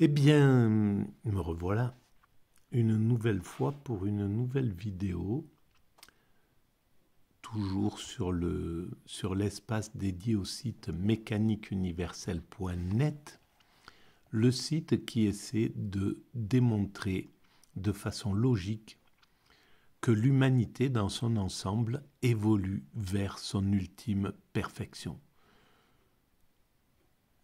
Eh bien, me revoilà une nouvelle fois pour une nouvelle vidéo, toujours sur sur l'espace dédié au site mécaniqueuniverselle.net, le site qui essaie de démontrer de façon logique que l'humanité dans son ensemble évolue vers son ultime perfection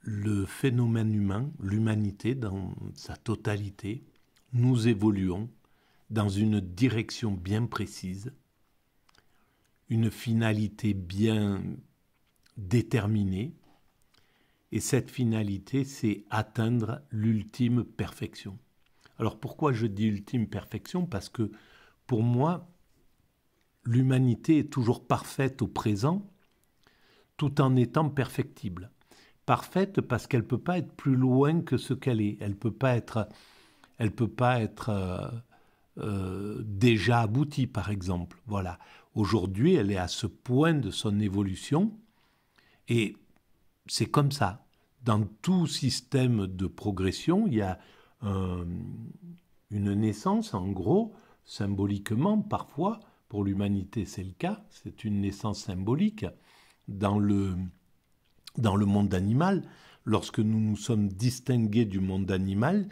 le phénomène humain, l'humanité dans sa totalité, nous évoluons dans une direction bien précise, une finalité bien déterminée, et cette finalité, c'est atteindre l'ultime perfection. Alors pourquoi je dis ultime perfection Parce que pour moi, l'humanité est toujours parfaite au présent, tout en étant perfectible parfaite parce qu'elle ne peut pas être plus loin que ce qu'elle est. Elle peut pas être, elle peut pas être euh, euh, déjà aboutie, par exemple. Voilà. Aujourd'hui, elle est à ce point de son évolution et c'est comme ça. Dans tout système de progression, il y a euh, une naissance, en gros, symboliquement, parfois, pour l'humanité c'est le cas, c'est une naissance symbolique. Dans le, dans le monde animal, lorsque nous nous sommes distingués du monde animal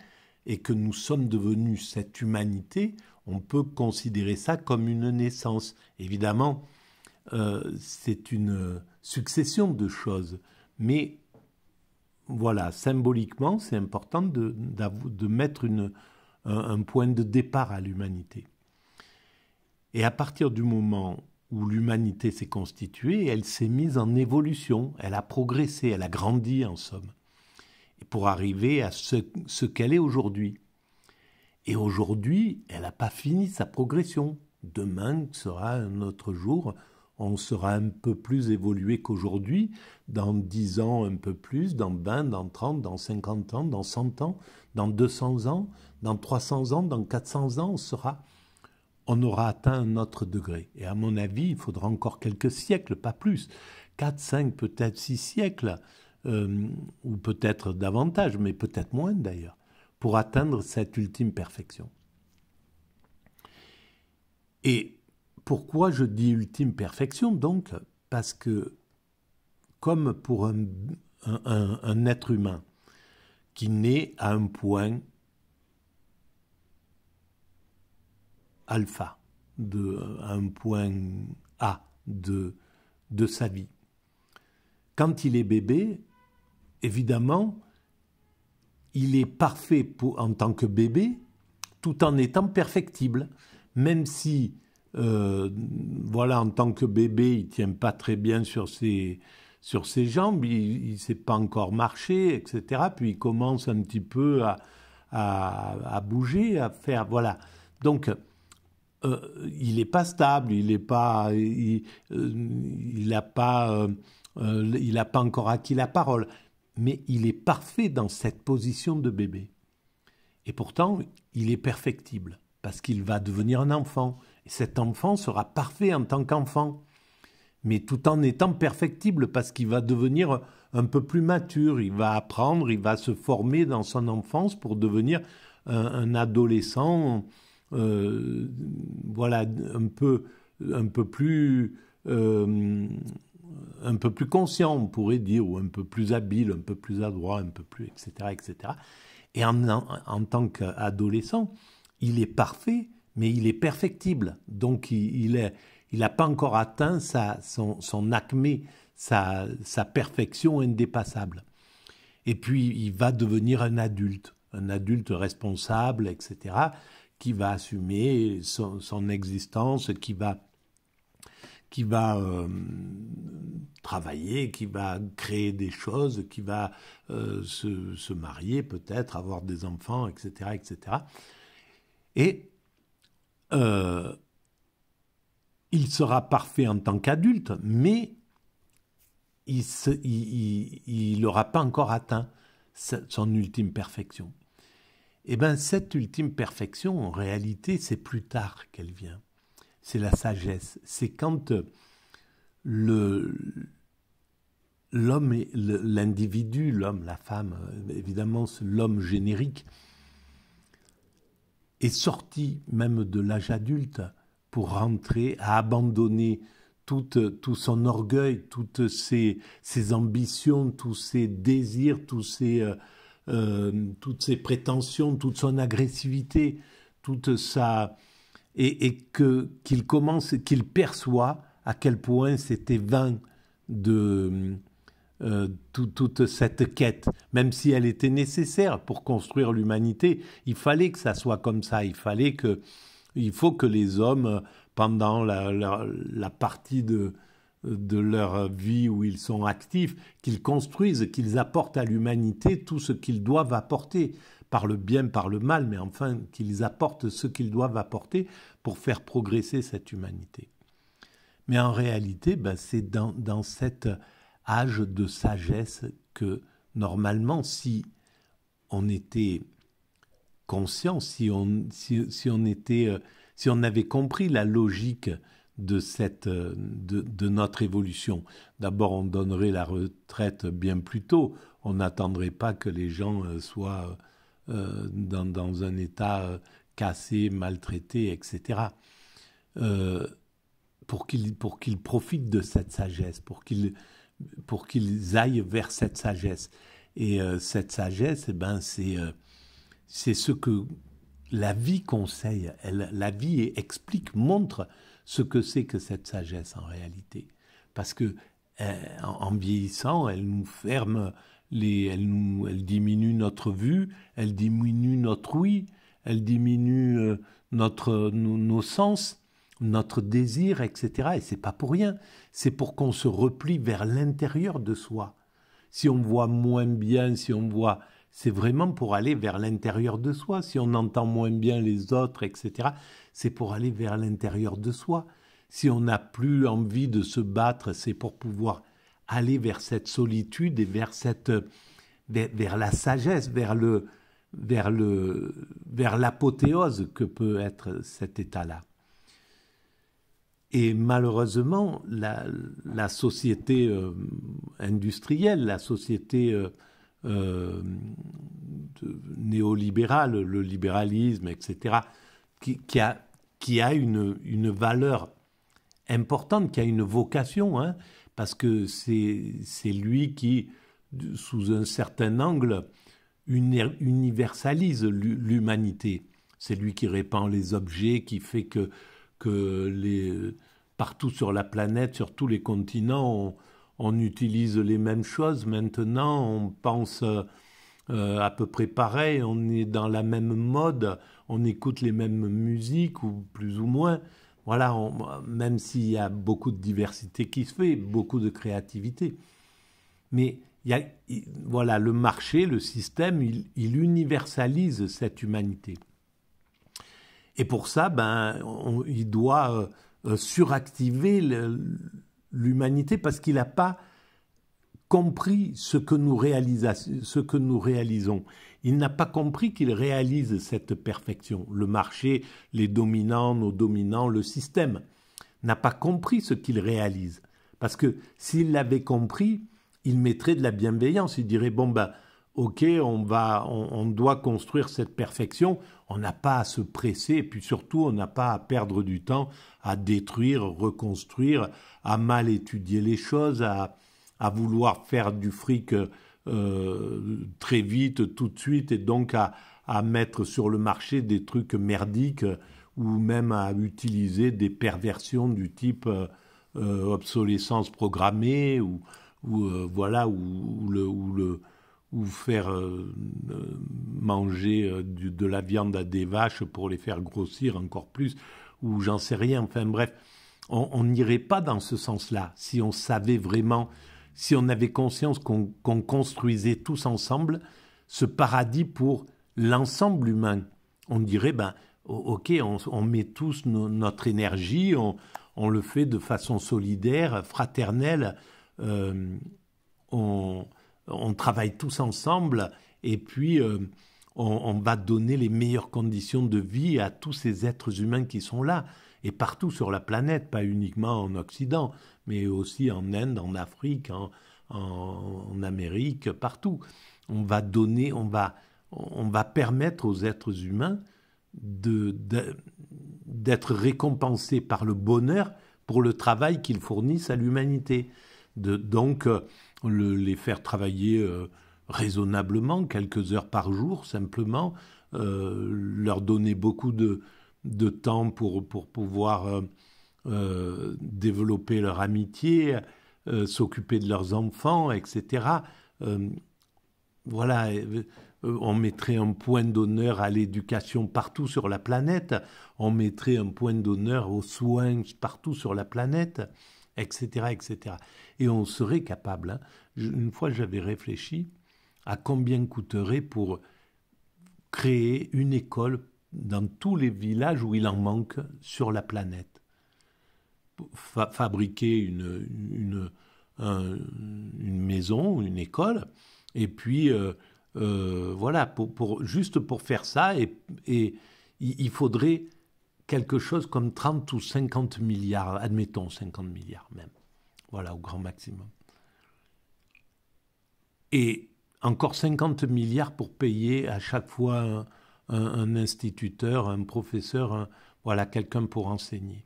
et que nous sommes devenus cette humanité, on peut considérer ça comme une naissance. Évidemment, euh, c'est une succession de choses, mais voilà, symboliquement, c'est important de, mettre un point de départ à l'humanité. Et à partir du moment où l'humanité s'est constituée, elle s'est mise en évolution, elle a progressé, elle a grandi en somme, Et pour arriver à ce, qu'elle est aujourd'hui. Et aujourd'hui, elle n'a pas fini sa progression. Demain sera un autre jour, on sera un peu plus évolué qu'aujourd'hui, dans dix ans un peu plus, dans 20, dans 30, dans 50 ans, dans 100 ans, dans 200 ans, dans 300 ans, dans 400 ans, on sera on aura atteint un autre degré. Et à mon avis, il faudra encore quelques siècles, pas plus, 4, 5, peut-être 6 siècles, euh, ou peut-être davantage, mais peut-être moins d'ailleurs, pour atteindre cette ultime perfection. Et pourquoi je dis ultime perfection donc Parce que, comme pour un être humain qui naît à un point alpha, de, euh, un point A de, de sa vie. Quand il est bébé, évidemment, il est parfait en tant que bébé, tout en étant perfectible, même si, euh, voilà, en tant que bébé, il tient pas très bien sur ses, sur ses jambes, il ne sait pas encore marcher, etc. Puis il commence un petit peu à, à bouger, à faire. Voilà. Donc, euh, il n'est pas stable, il n'est pas, il n'a euh, euh, pas, encore acquis la parole, mais il est parfait dans cette position de bébé. Et pourtant, il est perfectible parce qu'il va devenir un enfant. Et cet enfant sera parfait en tant qu'enfant, mais tout en étant perfectible parce qu'il va devenir un peu plus mature, il va apprendre, il va se former dans son enfance pour devenir un adolescent euh, voilà, un peu, un peu plus, euh, un peu plus conscient, on pourrait dire, ou un peu plus habile, un peu plus adroit, un peu plus, etc., etc. Et en, tant qu'adolescent, il est parfait, mais il est perfectible. Donc, il n'a il pas encore atteint sa, son, son acmé, sa, sa perfection indépassable. Et puis, il va devenir un adulte, un adulte responsable, etc qui va assumer son, existence, qui va qui va euh, travailler, qui va créer des choses, qui va euh, se, marier peut-être, avoir des enfants, etc. etc. Et euh, il sera parfait en tant qu'adulte, mais il n'aura pas encore atteint son ultime perfection. Eh bien, cette ultime perfection, en réalité, c'est plus tard qu'elle vient. C'est la sagesse. C'est quand euh, l'homme, l'individu, l'homme, la femme, euh, évidemment, l'homme générique, est sorti même de l'âge adulte pour rentrer, à abandonner tout, son orgueil, toutes ses, ses ambitions, tous ses désirs, tous ses, euh, euh, toutes ses prétentions, toute son agressivité, toute sa et, que qu'il commence, qu'il perçoit à quel point c'était vain de euh, toute cette quête, même si elle était nécessaire pour construire l'humanité, il fallait que ça soit comme ça, il fallait que, il faut que les hommes, pendant la partie de de leur vie où ils sont actifs, qu'ils construisent, qu'ils apportent à l'humanité tout ce qu'ils doivent apporter, par le bien, par le mal, mais enfin qu'ils apportent ce qu'ils doivent apporter pour faire progresser cette humanité. Mais en réalité, ben, c'est dans, dans cet âge de sagesse que normalement, si on était conscient, si on, était, euh, si on avait compris la logique de, cette, euh, de, notre évolution. D'abord, on donnerait la retraite bien plus tôt. On n'attendrait pas que les gens euh, soient euh, dans, dans, un état cassé, maltraité, etc. pour qu'ils pour qu'ils profitent de cette sagesse, pour qu'ils pour qu'ils aillent vers cette sagesse. Et cette sagesse, eh ben c'est c'est ce que la vie conseille. Elle, la vie explique, montre ce que c'est que cette sagesse en réalité. Parce que euh, en vieillissant, elle nous ferme, les, elle, nous, elle diminue notre vue, elle diminue notre oui, elle diminue euh, notre, nos, sens, notre désir, etc. Et c'est pas pour rien. C'est pour qu'on se replie vers l'intérieur de soi. Si on voit moins bien, si on voit c'est vraiment pour aller vers l'intérieur de soi. Si on entend moins bien les autres, etc., c'est pour aller vers l'intérieur de soi. Si on n'a plus envie de se battre, c'est pour pouvoir aller vers cette solitude et vers cette vers, la sagesse, vers le vers le vers l'apothéose que peut être cet état-là. Et malheureusement, la, société euh, industrielle, la société euh, euh, néolibéral, le libéralisme, etc., qui, a, qui a une, une, valeur importante, qui a une vocation, hein, parce que c'est lui qui, sous un certain angle, universalise l'humanité. C'est lui qui répand les objets, qui fait que, que les, partout sur la planète, sur tous les continents, on utilise les mêmes choses maintenant, on pense euh, à peu près pareil, on est dans la même mode, on écoute les mêmes musiques, ou plus ou moins. Voilà, même s'il y a beaucoup de diversité qui se fait, beaucoup de créativité. Mais y voilà, le marché, le système, il, universalise cette humanité. Et pour ça, ben, il doit euh, suractiver l'humanité parce qu'il n'a pas compris ce que nous, ce que nous réalisons. Il n'a pas compris qu'il réalise cette perfection. Le marché, les dominants, nos dominants, le système n'a pas compris ce qu'il réalise. Parce que s'il l'avait compris, il mettrait de la bienveillance. Il dirait, bon ben, OK, on, va, on, doit construire cette perfection, on n'a pas à se presser, et puis surtout, on n'a pas à perdre du temps à détruire, reconstruire, à mal étudier les choses, à, vouloir faire du fric euh, très vite, tout de suite, et donc à, mettre sur le marché des trucs merdiques euh, ou même à utiliser des perversions du type euh, obsolescence programmée ou, voilà le, ou le ou faire euh, euh, manger euh, de la viande à des vaches pour les faire grossir encore plus, ou j'en sais rien, enfin bref, on n'irait pas dans ce sens-là si on savait vraiment, si on avait conscience qu'on construisait tous ensemble ce paradis pour l'ensemble humain. On dirait, ben, ok, on, met tous notre énergie, on, le fait de façon solidaire, fraternelle, on, on travaille tous ensemble et puis euh, on, va donner les meilleures conditions de vie à tous ces êtres humains qui sont là et partout sur la planète, pas uniquement en Occident, mais aussi en Inde, en Afrique, en, Amérique, partout. On va donner, on va, on va permettre aux êtres humains d'être récompensés par le bonheur pour le travail qu'ils fournissent à l'humanité. donc, euh, les faire travailler euh, raisonnablement, quelques heures par jour simplement, euh, leur donner beaucoup de, temps pour, pouvoir euh, développer leur amitié, s'occuper de leurs enfants, etc. voilà, on mettrait un point d'honneur à l'éducation partout sur la planète, on mettrait un point d'honneur aux soins partout sur la planète etc., Et on serait capable, hein. une fois j'avais réfléchi à combien coûterait pour créer une école dans tous les villages où il en manque sur la planète. fabriquer une, une, maison, une école, et puis euh, euh, voilà, pour, juste pour faire ça, et il faudrait quelque chose comme 30 ou 50 milliards, admettons 50 milliards même. Voilà, au grand maximum. Et encore 50 milliards pour payer à chaque fois un, instituteur, un professeur, voilà, quelqu'un pour enseigner.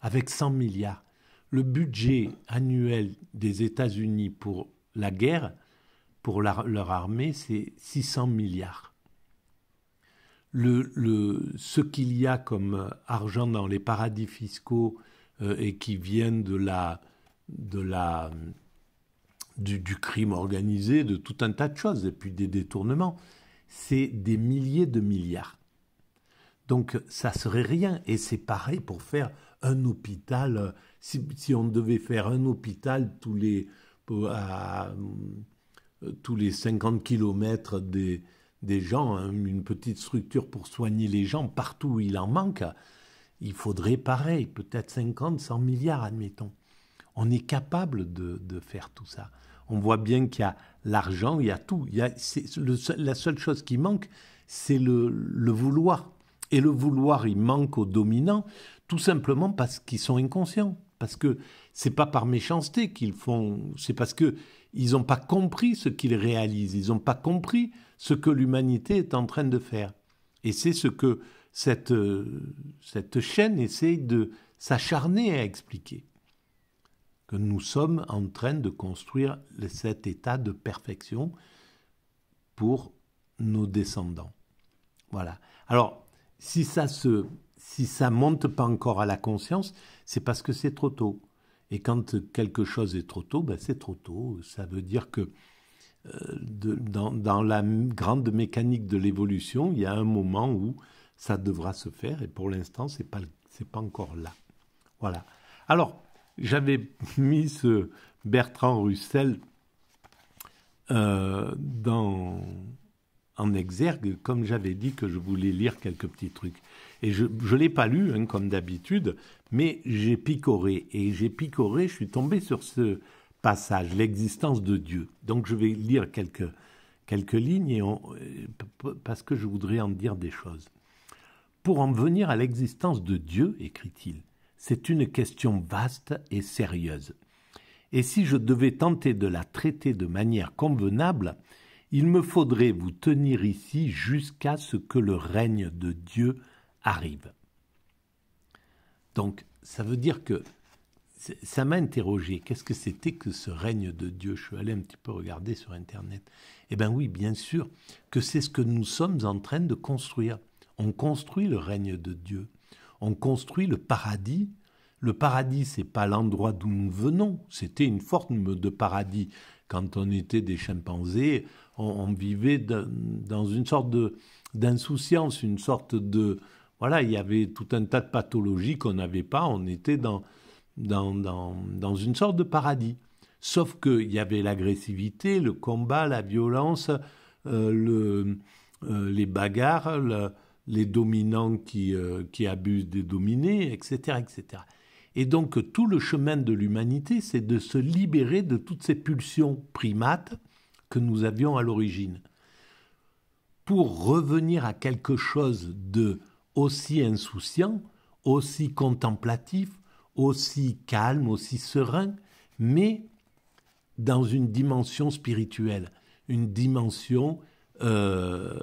Avec 100 milliards. Le budget annuel des États-Unis pour la guerre, pour leur armée, c'est 600 milliards le, ce qu'il y a comme argent dans les paradis fiscaux euh, et qui viennent de la, de la, du, crime organisé, de tout un tas de choses, et puis des détournements, c'est des milliers de milliards. Donc ça serait rien, et c'est pareil pour faire un hôpital, si, si on devait faire un hôpital tous les, à, tous les 50 kilomètres des, des gens, hein, une petite structure pour soigner les gens partout où il en manque, il faudrait pareil, peut-être 50, 100 milliards, admettons. On est capable de, faire tout ça. On voit bien qu'il y a l'argent, il y a tout. Il y a, la seule chose qui manque, c'est le, vouloir. Et le vouloir, il manque aux dominants, tout simplement parce qu'ils sont inconscients. Parce que c'est pas par méchanceté qu'ils font, c'est parce qu'ils n'ont pas compris ce qu'ils réalisent, ils n'ont pas compris ce que l'humanité est en train de faire. Et c'est ce que cette, euh, cette chaîne essaye de s'acharner à expliquer. Que nous sommes en train de construire cet état de perfection pour nos descendants. Voilà. Alors, si ça se si ça monte pas encore à la conscience, c'est parce que c'est trop tôt. Et quand quelque chose est trop tôt, ben c'est trop tôt. Ça veut dire que de, dans, dans, la grande mécanique de l'évolution, il y a un moment où ça devra se faire, et pour l'instant, ce n'est pas, pas encore là. Voilà. Alors, j'avais mis ce Bertrand Russell euh, dans, en exergue, comme j'avais dit que je voulais lire quelques petits trucs. Et je ne l'ai pas lu, hein, comme d'habitude, mais j'ai picoré. Et j'ai picoré, je suis tombé sur ce, passage, l'existence de Dieu. Donc je vais lire quelques, quelques lignes et euh, parce que je voudrais en dire des choses. Pour en venir à l'existence de Dieu, écrit-il, c'est une question vaste et sérieuse. Et si je devais tenter de la traiter de manière convenable, il me faudrait vous tenir ici jusqu'à ce que le règne de Dieu arrive. Donc, ça veut dire que ça m'a interrogé. Qu'est-ce que c'était que ce règne de Dieu Je suis allé un petit peu regarder sur Internet. Eh bien oui, bien sûr que c'est ce que nous sommes en train de construire. On construit le règne de Dieu. On construit le paradis. Le paradis, n'est pas l'endroit d'où nous venons. C'était une forme de paradis. Quand on était des chimpanzés, on, vivait dans une sorte de d'insouciance, une sorte de voilà, il y avait tout un tas de pathologies qu'on n'avait pas. On était dans dans, une sorte de paradis. Sauf qu'il y avait l'agressivité, le combat, la violence, euh, euh, les bagarres, les dominants qui, euh, qui, abusent des dominés, etc., etc. Et donc tout le chemin de l'humanité, c'est de se libérer de toutes ces pulsions primates que nous avions à l'origine. Pour revenir à quelque chose de aussi insouciant, aussi contemplatif, aussi calme, aussi serein, mais dans une dimension spirituelle, une dimension euh,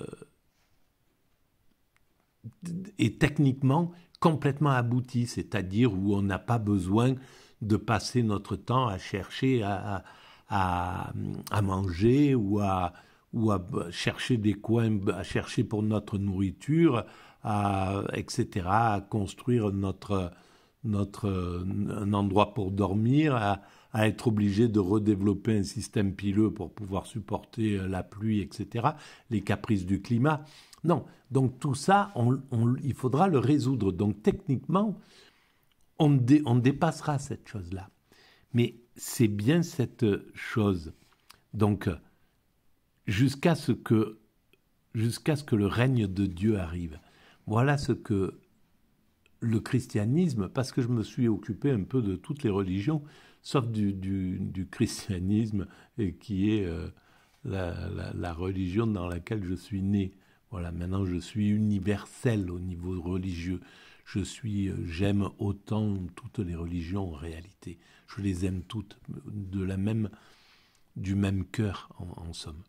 et techniquement complètement aboutie, c'est-à-dire où on n'a pas besoin de passer notre temps à chercher à, à, à manger ou à, ou à chercher des coins, à chercher pour notre nourriture, à, etc., à construire notre, notre, euh, un endroit pour dormir, à, être obligé de redévelopper un système pileux pour pouvoir supporter euh, la pluie, etc., les caprices du climat. Non, donc tout ça, il faudra le résoudre. Donc techniquement, on, on dépassera cette chose-là. Mais c'est bien cette chose. Donc, jusqu'à ce que jusqu'à ce que le règne de Dieu arrive. Voilà ce que le christianisme, parce que je me suis occupé un peu de toutes les religions, sauf du, du, du christianisme, et qui est euh, la, religion dans laquelle je suis né. Voilà, maintenant je suis universel au niveau religieux. Je suis, euh, j'aime autant toutes les religions en réalité. Je les aime toutes de la même, du même cœur en, somme.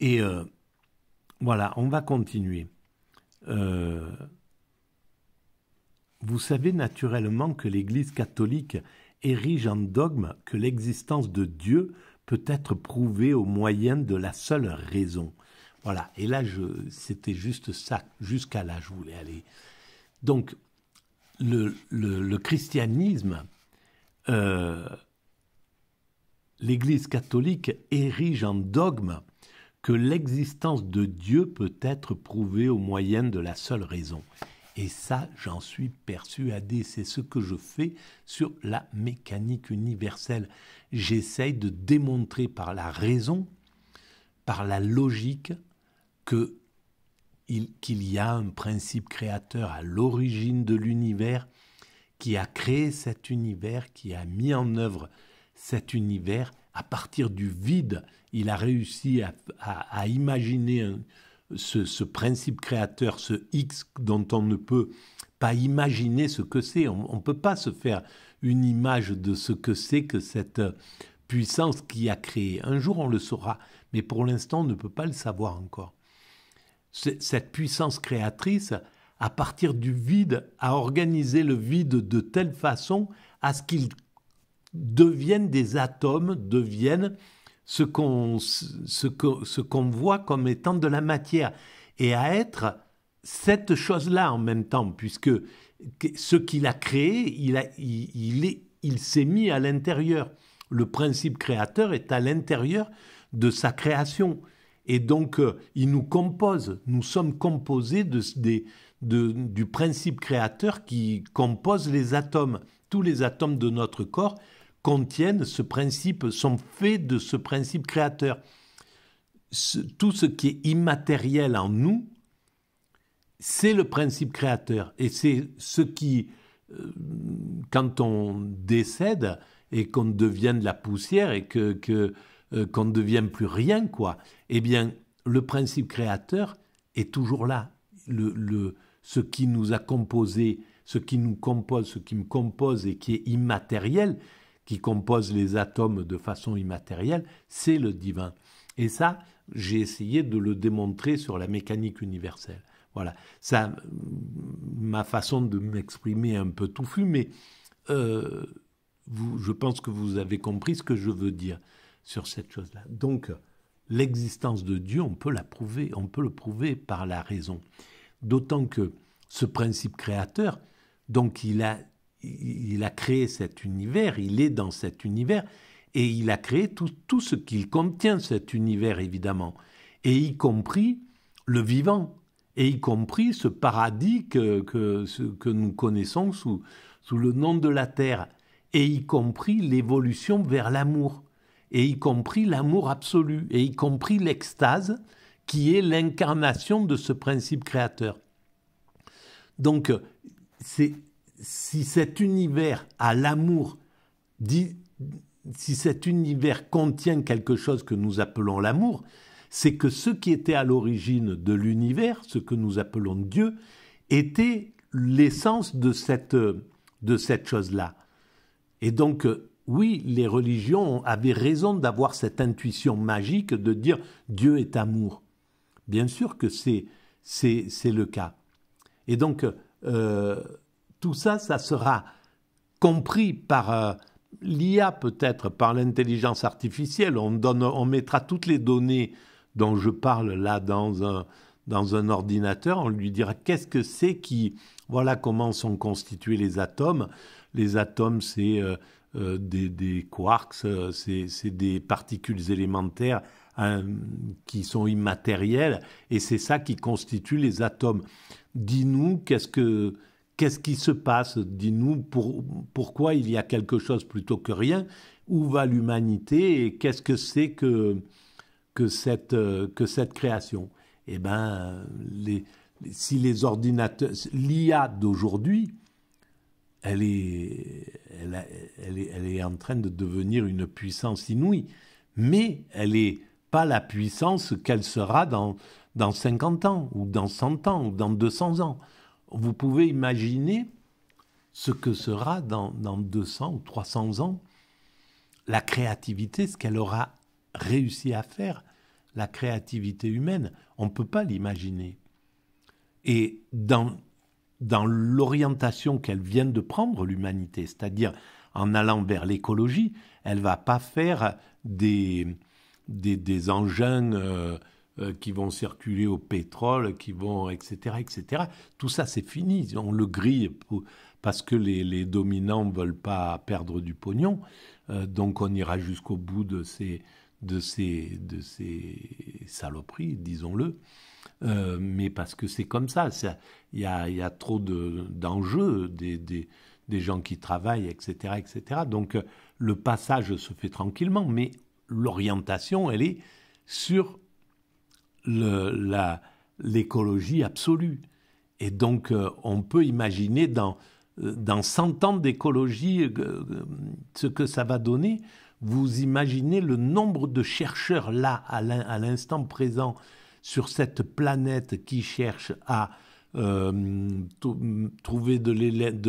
Et euh, voilà, on va continuer. Euh, vous savez naturellement que l'Église catholique érige en dogme que l'existence de Dieu peut être prouvée au moyen de la seule raison. Voilà, et là, c'était juste ça, jusqu'à là, je voulais aller. Donc, le, christianisme, euh, l'Église catholique érige en dogme que l'existence de Dieu peut être prouvée au moyen de la seule raison. Et ça, j'en suis persuadé, c'est ce que je fais sur la mécanique universelle. J'essaye de démontrer par la raison, par la logique, que qu'il y a un principe créateur à l'origine de l'univers, qui a créé cet univers, qui a mis en œuvre cet univers à partir du vide. Il a réussi à, à imaginer un, ce, principe créateur, ce X dont on ne peut pas imaginer ce que c'est. On ne peut pas se faire une image de ce que c'est que cette puissance qui a créé. Un jour, on le saura, mais pour l'instant, on ne peut pas le savoir encore. Cette puissance créatrice, à partir du vide, a organisé le vide de telle façon à ce qu'il devienne des atomes, deviennent ce qu'on voit comme étant de la matière et à être cette chose-là en même temps, puisque ce qu'il a créé, il, s'est mis à l'intérieur. Le principe créateur est à l'intérieur de sa création. Et donc, euh, il nous compose. Nous sommes composés de, des, du principe créateur qui compose les atomes. Tous les atomes de notre corps contiennent ce principe, sont faits de ce principe créateur. tout ce qui est immatériel en nous, c'est le principe créateur. Et c'est ce qui, euh, quand on décède et qu'on devient de la poussière et euh, qu'on ne devient plus rien, quoi, eh bien, le principe créateur est toujours là. Le, le, ce qui nous a composé, ce qui nous compose, ce qui me compose et qui est immatériel, qui compose les atomes de façon immatérielle, c'est le divin. Et ça, j'ai essayé de le démontrer sur la mécanique universelle. Voilà, ça, ma façon de m'exprimer un peu touffue, mais euh, je pense que vous avez compris ce que je veux dire sur cette chose-là. Donc, l'existence de Dieu, on peut la prouver, on peut le prouver par la raison. D'autant que ce principe créateur, donc, il a il a créé cet univers, il est dans cet univers, et il a créé tout, ce qu'il contient, cet univers évidemment, et y compris le vivant, et y compris ce paradis que, que, nous connaissons sous, sous le nom de la Terre, et y compris l'évolution vers l'amour, et y compris l'amour absolu, et y compris l'extase qui est l'incarnation de ce principe créateur. Donc, c'est si cet univers a l'amour, si cet univers contient quelque chose que nous appelons l'amour, c'est que ce qui était à l'origine de l'univers, ce que nous appelons Dieu, était l'essence de cette, de cette chose-là. Et donc, oui, les religions avaient raison d'avoir cette intuition magique de dire Dieu est amour. Bien sûr que c'est, le cas. Et donc, euh, tout ça, ça sera compris par euh, l'IA peut-être, par l'intelligence artificielle. On, donne, on mettra toutes les données dont je parle là dans un, ordinateur, on lui dira qu'est-ce que c'est qui, voilà comment sont constitués les atomes. Les atomes, c'est euh, euh, des, quarks, c'est des particules élémentaires hein, qui sont immatérielles, et c'est ça qui constitue les atomes. Dis-nous qu'est-ce que Qu'est-ce qui se passe Dis-nous pourquoi il y a quelque chose plutôt que rien Où va l'humanité Et qu'est-ce que c'est que, que, cette, que cette création Eh bien, si les ordinateurs, l'IA d'aujourd'hui, elle est, elle, est, elle est en train de devenir une puissance inouïe, mais elle n'est pas la puissance qu'elle sera dans, dans 50 ans, ou dans 100 ans, ou dans 200 ans. Vous pouvez imaginer ce que sera dans, dans 200 ou 300 ans la créativité, ce qu'elle aura réussi à faire, la créativité humaine. On ne peut pas l'imaginer. Et dans, dans l'orientation qu'elle vient de prendre, l'humanité, c'est-à-dire en allant vers l'écologie, elle ne va pas faire des, des, engins euh, euh, qui vont circuler au pétrole, qui vont, etc., etc. Tout ça, c'est fini. On le grille pour, parce que les, les dominants ne veulent pas perdre du pognon. Euh, donc on ira jusqu'au bout de ces, de ces, de ces saloperies, disons-le. Euh, mais parce que c'est comme ça. Il y a, y a, trop d'enjeux, des, des, des, gens qui travaillent, etc., etc. Donc le passage se fait tranquillement, mais l'orientation, elle est sur l'écologie absolue. Et donc, euh, on peut imaginer dans, euh, dans 100 ans d'écologie euh, ce que ça va donner. Vous imaginez le nombre de chercheurs là, à l'instant présent, sur cette planète qui cherche à trouver de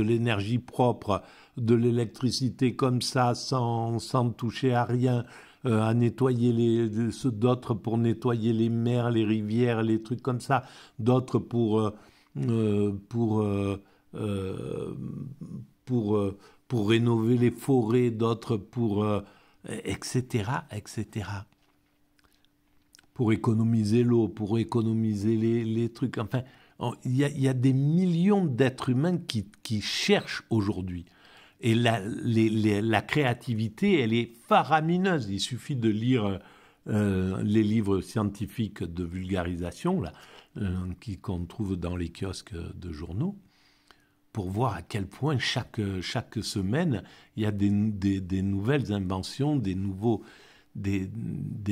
l'énergie propre, de l'électricité comme ça, sans, sans toucher à rien, euh, à nettoyer les, d'autres pour nettoyer les mers, les rivières, les trucs comme ça, d'autres pour, euh, euh, pour, pour, pour rénover les forêts, d'autres pour, etc., etc. Pour économiser l'eau, pour économiser les, les trucs, enfin, il y, a, y, a des millions d'êtres humains qui, qui cherchent aujourd'hui. Et la, créativité, elle est faramineuse. Il suffit de lire euh, les livres scientifiques de vulgarisation, là, euh, qu'on trouve dans les kiosques de journaux, pour voir à quel point chaque, chaque semaine, il y a des, nouvelles inventions, des, nouveaux, des,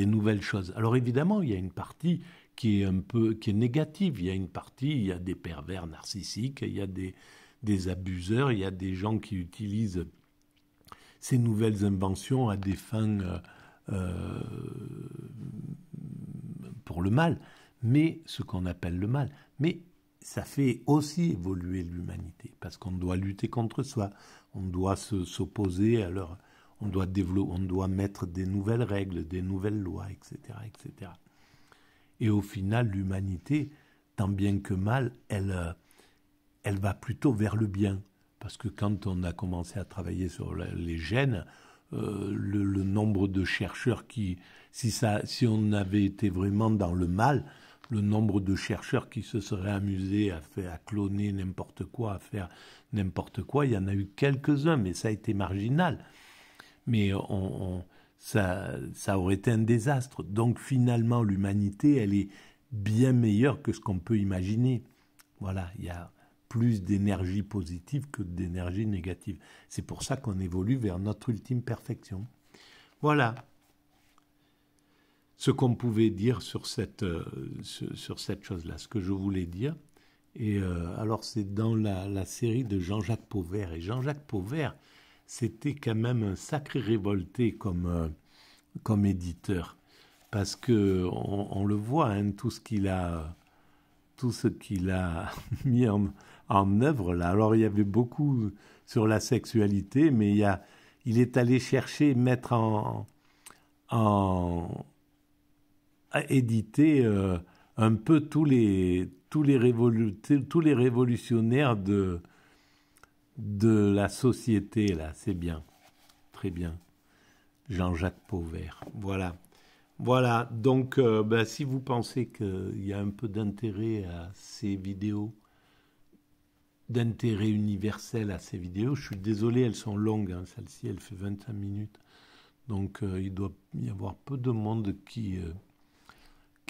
nouvelles choses. Alors évidemment, il y a une partie qui est un peu qui est négative, il y a une partie, il y a des pervers narcissiques, il y a des, des abuseurs, il y a des gens qui utilisent ces nouvelles inventions à des fins euh, euh, pour le mal, mais ce qu'on appelle le mal. Mais ça fait aussi évoluer l'humanité, parce qu'on doit lutter contre soi, on doit s'opposer à On doit, développer, on doit mettre des nouvelles règles, des nouvelles lois, etc. etc. Et au final, l'humanité, tant bien que mal, elle, euh, elle va plutôt vers le bien. Parce que quand on a commencé à travailler sur les gènes, euh, le, nombre de chercheurs qui, si, on avait été vraiment dans le mal, le nombre de chercheurs qui se seraient amusés à, faire, à cloner n'importe quoi, à faire n'importe quoi, il y en a eu quelques-uns, mais ça a été marginal. Mais ça, ça aurait été un désastre. Donc finalement, l'humanité, elle est bien meilleure que ce qu'on peut imaginer. Voilà, il y a plus d'énergie positive que d'énergie négative. C'est pour ça qu'on évolue vers notre ultime perfection. Voilà ce qu'on pouvait dire sur cette, euh, sur cette chose-là, ce que je voulais dire. Et euh, alors, c'est dans la, série de Jean-Jacques Pauvert. Et Jean-Jacques Pauvert, c'était quand même un sacré révolté comme, euh, comme éditeur. Parce que le voit, hein, tout ce qu'il a, tout ce qu'il a mis en, en œuvre là. Alors il y avait beaucoup sur la sexualité, mais il, y a, il est allé chercher, mettre en, en à éditer euh, un peu tous les, tous les, révolutionnaires de, de la société là. C'est bien, très bien. Jean-Jacques Pauvert. Voilà. Voilà, donc euh, ben, si vous pensez qu'il y a un peu d'intérêt à ces vidéos, d'intérêt universel à ces vidéos. Je suis désolé, elles sont longues. Hein. Celle-ci, elle fait 25 minutes. Donc, euh, il doit y avoir peu de monde qui,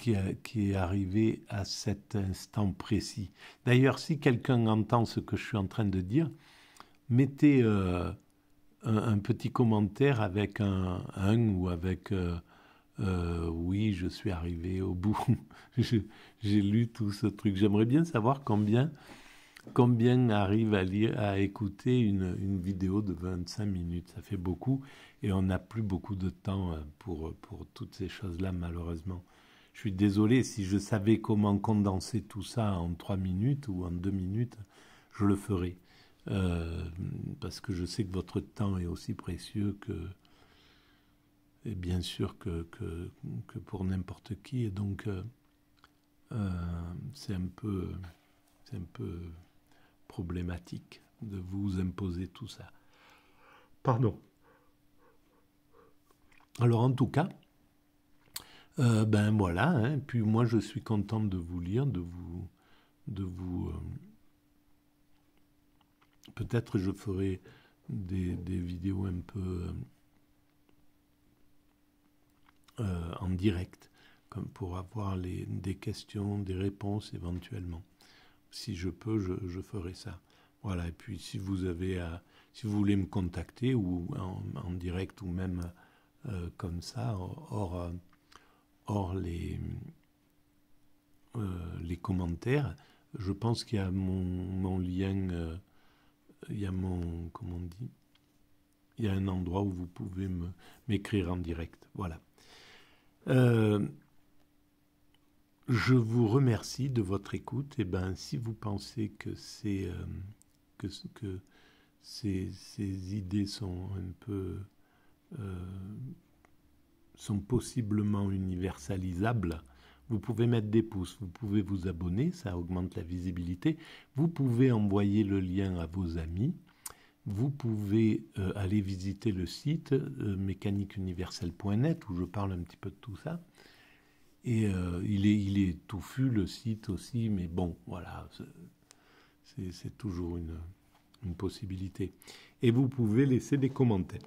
euh, qui, est arrivé à cet instant précis. D'ailleurs, si quelqu'un entend ce que je suis en train de dire, mettez euh, un, petit commentaire avec un, un ou avec... oui, je suis arrivé au bout, j'ai lu tout ce truc. J'aimerais bien savoir combien Combien arrive à, à écouter une, une, vidéo de 25 minutes Ça fait beaucoup et on n'a plus beaucoup de temps euh, pour, euh, pour toutes ces choses-là, malheureusement. Je suis désolé, si je savais comment condenser tout ça en 3 minutes ou en 2 minutes, je le ferais. Euh, parce que je sais que votre temps est aussi précieux que, et bien sûr que, que, pour n'importe qui. Et donc, c'est un peu, c'est un peu problématique de vous imposer tout ça. Pardon. Alors en tout cas, euh, ben voilà, hein. puis moi je suis content de vous lire, de vous... De vous euh, Peut-être je ferai des, vidéos un peu euh, en direct, comme pour avoir les, des questions, des réponses éventuellement si je peux, je, je, ferai ça. Voilà, et puis si vous, avez, à si vous voulez me contacter, ou en, direct, ou même euh, comme ça, hors, hors les, euh, les commentaires, je pense qu'il y a mon, mon lien, euh, il y a mon, comment on dit, il y a un endroit où vous pouvez m'écrire en direct. Voilà. Euh, je vous remercie de votre écoute. Et eh ben, si vous pensez que c'est euh, que, que ces, ces, idées sont un peu euh, sont possiblement universalisables. Vous pouvez mettre des pouces, vous pouvez vous abonner, ça augmente la visibilité. Vous pouvez envoyer le lien à vos amis. Vous pouvez euh, aller visiter le site mécaniqueuniverselle.net où je parle un petit peu de tout ça. Et euh, il, est, il est touffu, le site aussi, mais bon, voilà, c'est toujours une, une, possibilité. Et vous pouvez laisser des commentaires.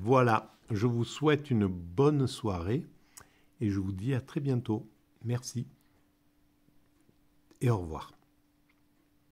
Voilà, je vous souhaite une bonne soirée et je vous dis à très bientôt. Merci et au revoir.